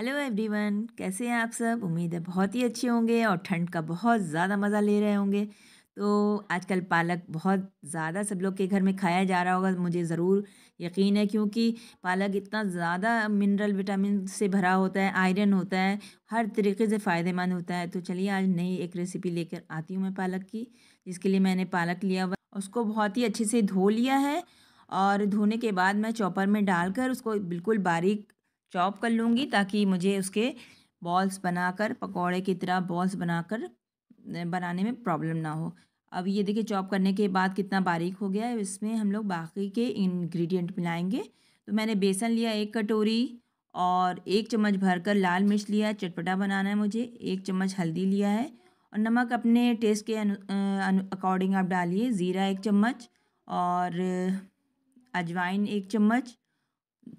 hello everyone कैसे हैं आप सब उम्मीद है बहुत ही अच्छे होंगे और ठंड का बहुत ज़्यादा मज़ा ले रहे होंगे तो आजकल पालक बहुत ज़्यादा सब लोग के घर में खाया जा रहा होगा मुझे ज़रूर यकीन है क्योंकि पालक इतना ज़्यादा मिनरल विटामिन से भरा होता है आयरन होता है हर तरीके से फ़ायदेमंद होता है तो चलिए आज नई एक रेसिपी लेकर आती हूँ मैं पालक की जिसके लिए मैंने पालक लिया हुआ उसको बहुत ही अच्छे से धो लिया है और धोने के बाद मैं चॉपर में डालकर उसको बिल्कुल बारीक चॉप कर लूँगी ताकि मुझे उसके बॉल्स बनाकर पकौड़े की तरह बॉल्स बनाकर बनाने में प्रॉब्लम ना हो अब ये देखिए चॉप करने के बाद कितना बारीक हो गया है इसमें हम लोग बाकी के इंग्रेडिएंट मिलाएंगे तो मैंने बेसन लिया एक कटोरी और एक चम्मच भरकर लाल मिर्च लिया है चटपटा बनाना है मुझे एक चम्मच हल्दी लिया है और नमक अपने टेस्ट के अकॉर्डिंग आप डालिए ज़ीरा एक चम्मच और अजवाइन एक चम्मच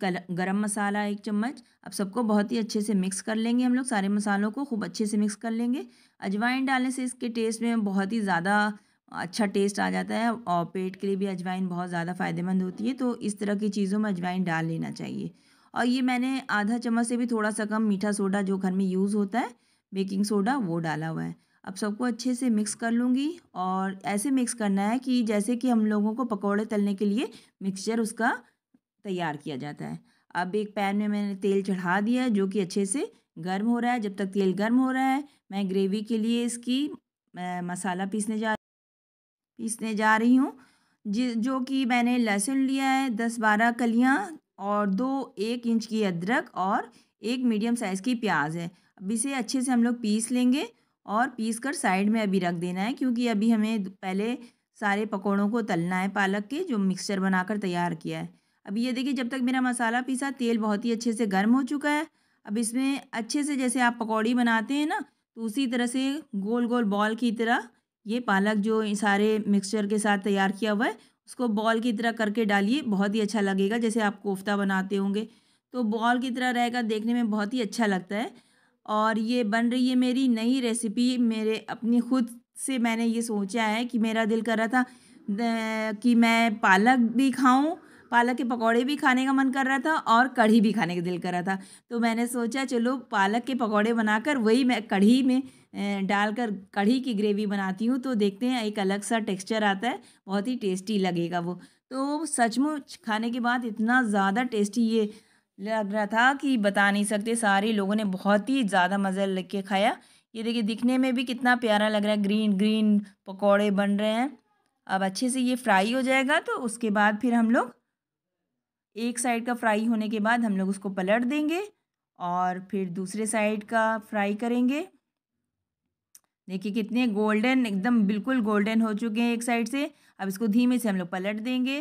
गरम मसाला एक चम्मच अब सबको बहुत ही अच्छे से मिक्स कर लेंगे हम लोग सारे मसालों को खूब अच्छे से मिक्स कर लेंगे अजवाइन डालने से इसके टेस्ट में बहुत ही ज़्यादा अच्छा टेस्ट आ जाता है और पेट के लिए भी अजवाइन बहुत ज़्यादा फ़ायदेमंद होती है तो इस तरह की चीज़ों में अजवाइन डाल लेना चाहिए और ये मैंने आधा चम्मच से भी थोड़ा सा कम मीठा सोडा जो घर में यूज़ होता है बेकिंग सोडा वो डाला हुआ है अब सबको अच्छे से मिक्स कर लूँगी और ऐसे मिक्स करना है कि जैसे कि हम लोगों को पकौड़े तलने के लिए मिक्सचर उसका तैयार किया जाता है अब एक पैन में मैंने तेल चढ़ा दिया है जो कि अच्छे से गर्म हो रहा है जब तक तेल गर्म हो रहा है मैं ग्रेवी के लिए इसकी मसाला पीसने जा पीसने जा रही हूँ जो कि मैंने लहसुन लिया है दस बारह कलियाँ और दो एक इंच की अदरक और एक मीडियम साइज़ की प्याज है अब इसे अच्छे से हम लोग पीस लेंगे और पीस कर साइड में अभी रख देना है क्योंकि अभी हमें पहले सारे पकौड़ों को तलना है पालक के जो मिक्सचर बनाकर तैयार किया है अभी ये देखिए जब तक मेरा मसाला पीसा तेल बहुत ही अच्छे से गर्म हो चुका है अब इसमें अच्छे से जैसे आप पकौड़ी बनाते हैं ना तो उसी तरह से गोल गोल बॉल की तरह ये पालक जो सारे मिक्सचर के साथ तैयार किया हुआ है उसको बॉल की तरह करके डालिए बहुत ही अच्छा लगेगा जैसे आप कोफ्ता बनाते होंगे तो बॉल की तरह रहेगा देखने में बहुत ही अच्छा लगता है और ये बन रही है मेरी नई रेसिपी मेरे अपनी खुद से मैंने ये सोचा है कि मेरा दिल कर रहा था कि मैं पालक भी खाऊं पालक के पकौड़े भी खाने का मन कर रहा था और कढ़ी भी खाने का दिल कर रहा था तो मैंने सोचा चलो पालक के पकौड़े बनाकर वही मैं कढ़ी में डालकर कढ़ी की ग्रेवी बनाती हूँ तो देखते हैं एक अलग सा टेक्स्चर आता है बहुत ही टेस्टी लगेगा वो तो सचमुच खाने के बाद इतना ज़्यादा टेस्टी ये लग रहा था कि बता नहीं सकते सारे लोगों ने बहुत ही ज़्यादा मज़ा लग के खाया ये देखिए दिखने में भी कितना प्यारा लग रहा है ग्रीन ग्रीन पकौड़े बन रहे हैं अब अच्छे से ये फ्राई हो जाएगा तो उसके बाद फिर हम लोग एक साइड का फ्राई होने के बाद हम लोग उसको पलट देंगे और फिर दूसरे साइड का फ्राई करेंगे देखिए कितने गोल्डन एकदम बिल्कुल गोल्डन हो चुके हैं एक साइड से अब इसको धीमे से हम लोग पलट देंगे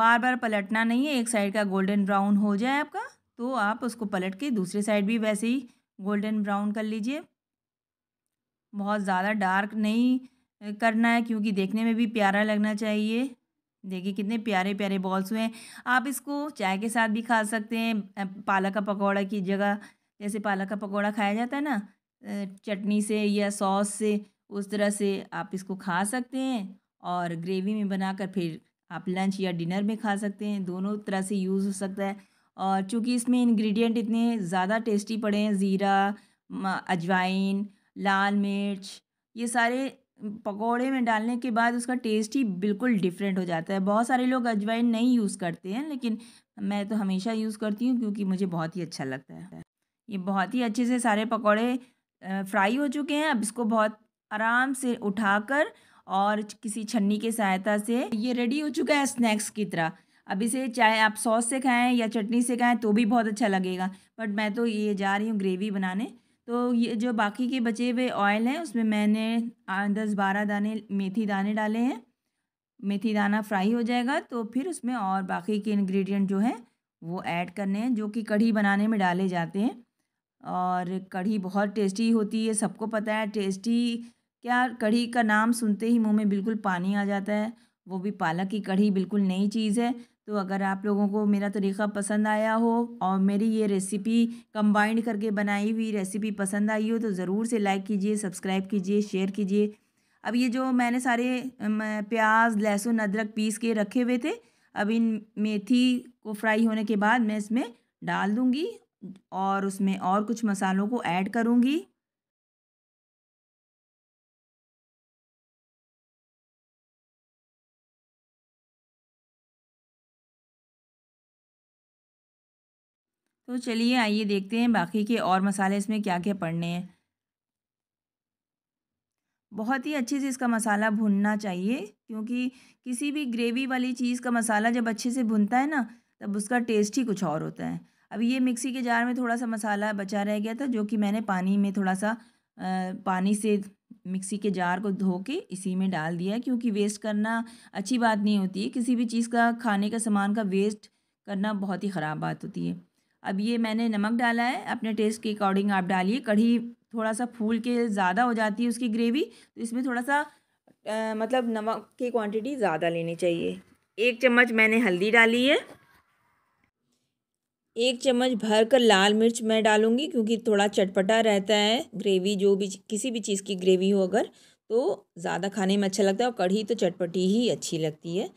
बार बार पलटना नहीं है एक साइड का गोल्डन ब्राउन हो जाए आपका तो आप उसको पलट के दूसरे साइड भी वैसे ही गोल्डन ब्राउन कर लीजिए बहुत ज़्यादा डार्क नहीं करना है क्योंकि देखने में भी प्यारा लगना चाहिए देखिए कितने प्यारे प्यारे बॉल्स हुए हैं आप इसको चाय के साथ भी खा सकते हैं पालक का पकौड़ा की जगह जैसे पालक का पकौड़ा खाया जाता है ना चटनी से या सॉस से उस तरह से आप इसको खा सकते हैं और ग्रेवी में बनाकर फिर आप लंच या डिनर में खा सकते हैं दोनों तरह से यूज़ हो सकता है और चूँकि इसमें इन्ग्रीडियंट इतने ज़्यादा टेस्टी पड़े हैं ज़ीरा अजवाइन लाल मिर्च ये सारे पकोड़े में डालने के बाद उसका टेस्ट ही बिल्कुल डिफरेंट हो जाता है बहुत सारे लोग अजवाइन नहीं यूज़ करते हैं लेकिन मैं तो हमेशा यूज़ करती हूँ क्योंकि मुझे बहुत ही अच्छा लगता है ये बहुत ही अच्छे से सारे पकौड़े फ्राई हो चुके हैं अब इसको बहुत आराम से उठाकर और किसी छन्नी की सहायता से ये रेडी हो चुका है स्नैक्स की तरह अब इसे चाहे आप सॉस से खाएं या चटनी से खाएं तो भी बहुत अच्छा लगेगा बट मैं तो ये जा रही हूँ ग्रेवी बनाने तो ये जो बाकी के बचे हुए ऑयल हैं उसमें मैंने दस बारह दाने मेथी दाने डाले हैं मेथी दाना फ्राई हो जाएगा तो फिर उसमें और बाकी के इंग्रेडिएंट जो हैं वो ऐड करने हैं जो कि कढ़ी बनाने में डाले जाते हैं और कढ़ी बहुत टेस्टी होती है सबको पता है टेस्टी क्या कढ़ी का नाम सुनते ही मुंह में बिल्कुल पानी आ जाता है वो भी पालक की कढ़ी बिल्कुल नई चीज़ है तो अगर आप लोगों को मेरा तरीका पसंद आया हो और मेरी ये रेसिपी कंबाइंड करके बनाई हुई रेसिपी पसंद आई हो तो ज़रूर से लाइक कीजिए सब्सक्राइब कीजिए शेयर कीजिए अब ये जो मैंने सारे प्याज लहसुन अदरक पीस के रखे हुए थे अब इन मेथी को फ्राई होने के बाद मैं इसमें डाल दूँगी और उसमें और कुछ मसालों को ऐड करूँगी तो चलिए आइए देखते हैं बाकी के और मसाले इसमें क्या क्या पड़ने हैं बहुत ही अच्छे से इसका मसाला भुनना चाहिए क्योंकि किसी भी ग्रेवी वाली चीज़ का मसाला जब अच्छे से भुनता है ना तब उसका टेस्ट ही कुछ और होता है अब ये मिक्सी के जार में थोड़ा सा मसाला बचा रह गया था जो कि मैंने पानी में थोड़ा सा आ, पानी से मिक्सी के जार को धो के इसी में डाल दिया है क्योंकि वेस्ट करना अच्छी बात नहीं होती है किसी भी चीज़ का खाने का सामान का वेस्ट करना बहुत ही ख़राब बात होती है अब ये मैंने नमक डाला है अपने टेस्ट के अकॉर्डिंग आप डालिए कढ़ी थोड़ा सा फूल के ज़्यादा हो जाती है उसकी ग्रेवी तो इसमें थोड़ा सा आ, मतलब नमक की क्वांटिटी ज़्यादा लेनी चाहिए एक चम्मच मैंने हल्दी डाली है एक चम्मच भर कर लाल मिर्च मैं डालूँगी क्योंकि थोड़ा चटपटा रहता है ग्रेवी जो भी किसी भी चीज़ की ग्रेवी हो अगर तो ज़्यादा खाने में अच्छा लगता है और कढ़ी तो चटपटी ही अच्छी लगती है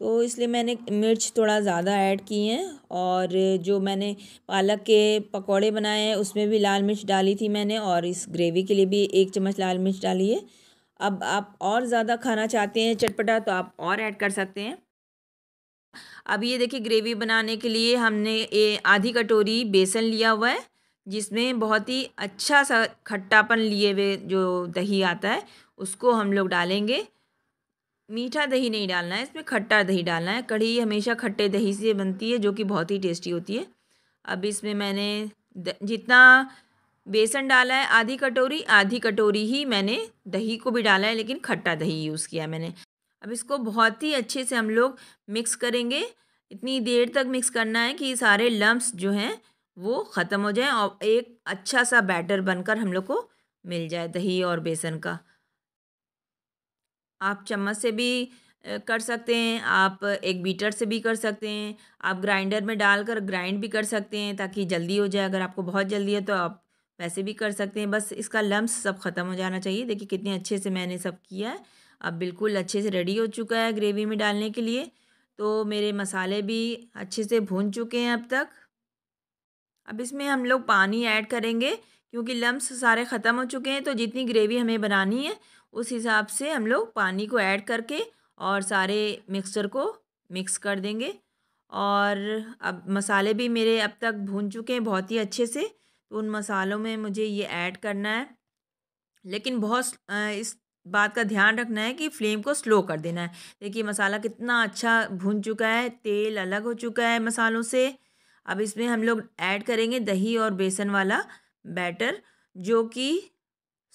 तो इसलिए मैंने मिर्च थोड़ा ज़्यादा ऐड की है और जो मैंने पालक के पकोड़े बनाए हैं उसमें भी लाल मिर्च डाली थी मैंने और इस ग्रेवी के लिए भी एक चम्मच लाल मिर्च डाली है अब आप और ज़्यादा खाना चाहते हैं चटपटा तो आप और ऐड कर सकते हैं अब ये देखिए ग्रेवी बनाने के लिए हमने ये आधी कटोरी बेसन लिया हुआ है जिसमें बहुत ही अच्छा सा खट्टापन लिए हुए जो दही आता है उसको हम लोग डालेंगे मीठा दही नहीं डालना है इसमें खट्टा दही डालना है कढ़ी हमेशा खट्टे दही से बनती है जो कि बहुत ही टेस्टी होती है अब इसमें मैंने जितना बेसन डाला है आधी कटोरी आधी कटोरी ही मैंने दही को भी डाला है लेकिन खट्टा दही यूज़ किया मैंने अब इसको बहुत ही अच्छे से हम लोग मिक्स करेंगे इतनी देर तक मिक्स करना है कि सारे लम्ब्स जो हैं वो ख़त्म हो जाएँ और एक अच्छा सा बैटर बनकर हम लोग को मिल जाए दही और बेसन का आप चम्मच से भी कर सकते हैं आप एक बीटर से भी कर सकते हैं आप ग्राइंडर में डालकर ग्राइंड भी कर सकते हैं ताकि जल्दी हो जाए अगर आपको बहुत जल्दी है तो आप वैसे भी कर सकते हैं बस इसका लम्स सब ख़त्म हो जाना चाहिए देखिए कितने अच्छे से मैंने सब किया है अब बिल्कुल अच्छे से रेडी हो चुका है ग्रेवी में डालने के लिए तो मेरे मसाले भी अच्छे से भून चुके हैं अब तक अब इसमें हम लोग पानी ऐड करेंगे क्योंकि लम्स सारे ख़त्म हो चुके हैं तो जितनी ग्रेवी हमें बनानी है उस हिसाब से हम लोग पानी को ऐड करके और सारे मिक्सचर को मिक्स कर देंगे और अब मसाले भी मेरे अब तक भून चुके हैं बहुत ही अच्छे से तो उन मसालों में मुझे ये ऐड करना है लेकिन बहुत इस बात का ध्यान रखना है कि फ्लेम को स्लो कर देना है देखिए मसाला कितना अच्छा भून चुका है तेल अलग हो चुका है मसालों से अब इसमें हम लोग ऐड करेंगे दही और बेसन वाला बैटर जो कि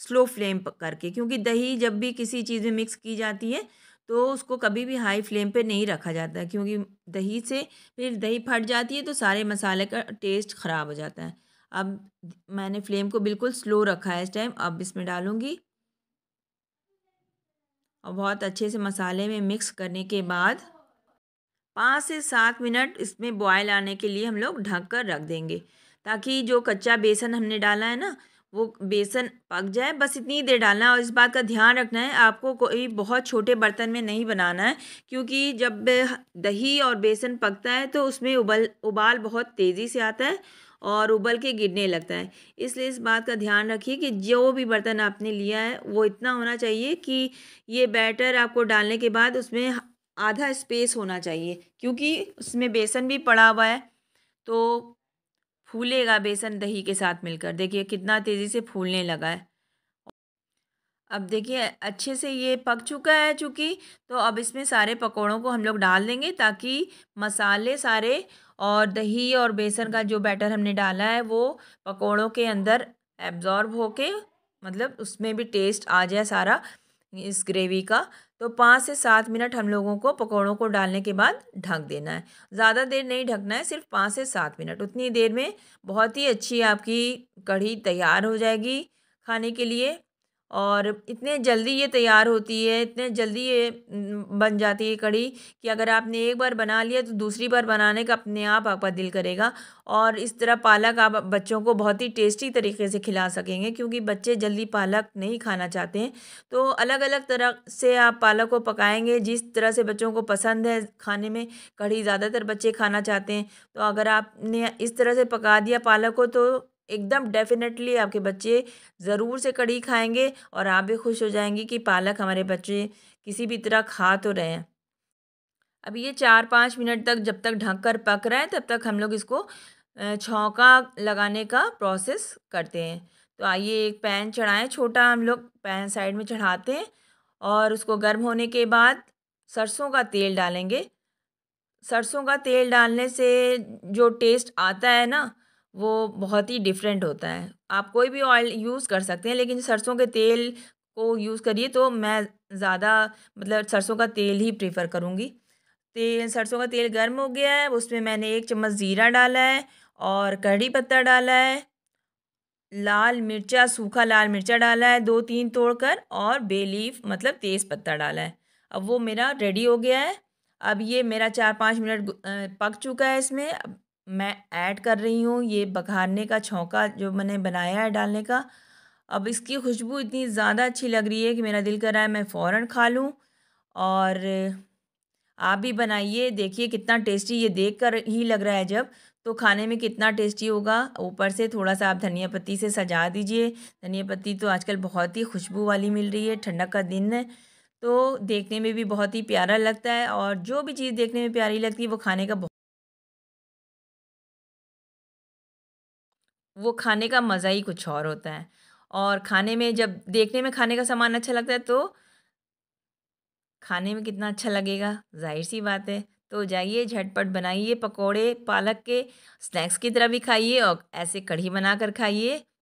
स्लो फ्लेम करके क्योंकि दही जब भी किसी चीज़ में मिक्स की जाती है तो उसको कभी भी हाई फ्लेम पे नहीं रखा जाता है क्योंकि दही से फिर दही फट जाती है तो सारे मसाले का टेस्ट ख़राब हो जाता है अब मैंने फ्लेम को बिल्कुल स्लो रखा है इस टाइम अब इसमें डालूँगी और बहुत अच्छे से मसाले में मिक्स करने के बाद पाँच से सात मिनट इसमें बॉयल आने के लिए हम लोग ढक कर रख देंगे ताकि जो कच्चा बेसन हमने डाला है ना वो बेसन पक जाए बस इतनी देर डालना है और इस बात का ध्यान रखना है आपको कोई बहुत छोटे बर्तन में नहीं बनाना है क्योंकि जब दही और बेसन पकता है तो उसमें उबल उबाल बहुत तेज़ी से आता है और उबल के गिरने लगता है इसलिए इस बात का ध्यान रखिए कि जो भी बर्तन आपने लिया है वो इतना होना चाहिए कि ये बैटर आपको डालने के बाद उसमें आधा स्पेस होना चाहिए क्योंकि उसमें बेसन भी पड़ा हुआ है तो फूलेगा बेसन दही के साथ मिलकर देखिए कितना तेज़ी से फूलने लगा है अब देखिए अच्छे से ये पक चुका है चूँकि तो अब इसमें सारे पकौड़ों को हम लोग डाल देंगे ताकि मसाले सारे और दही और बेसन का जो बैटर हमने डाला है वो पकौड़ों के अंदर एब्ज़ॉर्ब होके मतलब उसमें भी टेस्ट आ जाए सारा इस ग्रेवी का तो पाँच से सात मिनट हम लोगों को पकौड़ों को डालने के बाद ढक देना है ज़्यादा देर नहीं ढकना है सिर्फ पाँच से सात मिनट उतनी देर में बहुत ही अच्छी आपकी कढ़ी तैयार हो जाएगी खाने के लिए और इतने जल्दी ये तैयार होती है इतने जल्दी ये बन जाती है कड़ी कि अगर आपने एक बार बना लिया तो दूसरी बार बनाने का अपने आप आपका दिल करेगा और इस तरह पालक आप बच्चों को बहुत ही टेस्टी तरीके से खिला सकेंगे क्योंकि बच्चे जल्दी पालक नहीं खाना चाहते हैं तो अलग अलग तरह से आप पालक को पकाएंगे जिस तरह से बच्चों को पसंद है खाने में कढ़ी ज़्यादातर बच्चे खाना चाहते हैं तो अगर आपने इस तरह से पका दिया पालक को तो एकदम डेफिनेटली आपके बच्चे ज़रूर से कड़ी खाएंगे और आप भी खुश हो जाएंगे कि पालक हमारे बच्चे किसी भी तरह खा तो रहे हैं अब ये चार पाँच मिनट तक जब तक ढक कर पक रहा है तब तक हम लोग इसको छौंका लगाने का प्रोसेस करते हैं तो आइए एक पैन चढ़ाएं छोटा हम लोग पैन साइड में चढ़ाते हैं और उसको गर्म होने के बाद सरसों का तेल डालेंगे सरसों का तेल डालने से जो टेस्ट आता है ना वो बहुत ही डिफरेंट होता है आप कोई भी ऑयल यूज़ कर सकते हैं लेकिन सरसों के तेल को यूज़ करिए तो मैं ज़्यादा मतलब सरसों का तेल ही प्रेफर करूँगी तेल सरसों का तेल गर्म हो गया है उसमें मैंने एक चम्मच ज़ीरा डाला है और कड़ी पत्ता डाला है लाल मिर्चा सूखा लाल मिर्चा डाला है दो तीन तोड़ कर और बेलीफ मतलब तेज़ पत्ता डाला है अब वो मेरा रेडी हो गया है अब ये मेरा चार पाँच मिनट पक चुका है इसमें मैं ऐड कर रही हूँ ये बघारने का छौंका जो मैंने बनाया है डालने का अब इसकी खुशबू इतनी ज़्यादा अच्छी लग रही है कि मेरा दिल कर रहा है मैं फ़ौर खा लूँ और आप भी बनाइए देखिए कितना टेस्टी ये देख कर ही लग रहा है जब तो खाने में कितना टेस्टी होगा ऊपर से थोड़ा सा आप धनिया पत्ती से सजा दीजिए धनिया पत्ती तो आजकल बहुत ही खुशबू वाली मिल रही है ठंडक का दिन है तो देखने में भी बहुत ही प्यारा लगता है और जो भी चीज़ देखने में प्यारी लगती है वो खाने का वो खाने का मज़ा ही कुछ और होता है और खाने में जब देखने में खाने का सामान अच्छा लगता है तो खाने में कितना अच्छा लगेगा जाहिर सी बात है तो जाइए झटपट बनाइए पकोड़े पालक के स्नैक्स की तरह भी खाइए और ऐसे कढ़ी बना कर खाइए